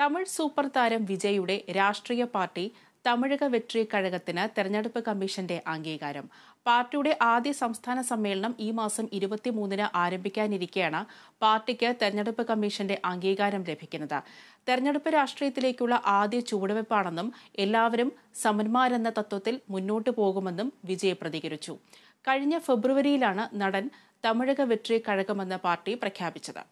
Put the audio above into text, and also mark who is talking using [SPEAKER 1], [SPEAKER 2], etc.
[SPEAKER 1] Tamil super താരം വിജയുടെ രാഷ്ട്രീയ പാർട്ടി തമിഴക വെട്രി കഴകത്തിന് തെരഞ്ഞെടുപ്പ് കമ്മീഷന്റെ അംഗീകാരം പാർട്ടിയുടെ ആദ്യ സംസ്ഥാന സമ്മേളനം ഈ മാസം ഇരുപത്തിമൂന്നിന് ആരംഭിക്കാനിരിക്കെയാണ് പാർട്ടിക്ക് തെരഞ്ഞെടുപ്പ് കമ്മീഷന്റെ അംഗീകാരം ലഭിക്കുന്നത് തെരഞ്ഞെടുപ്പ് രാഷ്ട്രീയത്തിലേക്കുള്ള ആദ്യ ചുവടുവയ്പ്പാണെന്നും എല്ലാവരും സമന്മാരെന്ന തത്വത്തിൽ മുന്നോട്ടു പോകുമെന്നും വിജയ് പ്രതികരിച്ചു കഴിഞ്ഞ ഫെബ്രുവരിയിലാണ് നടൻ തമിഴക വെട്രി കഴകമെന്ന പാർട്ടി പ്രഖ്യാപിച്ചത്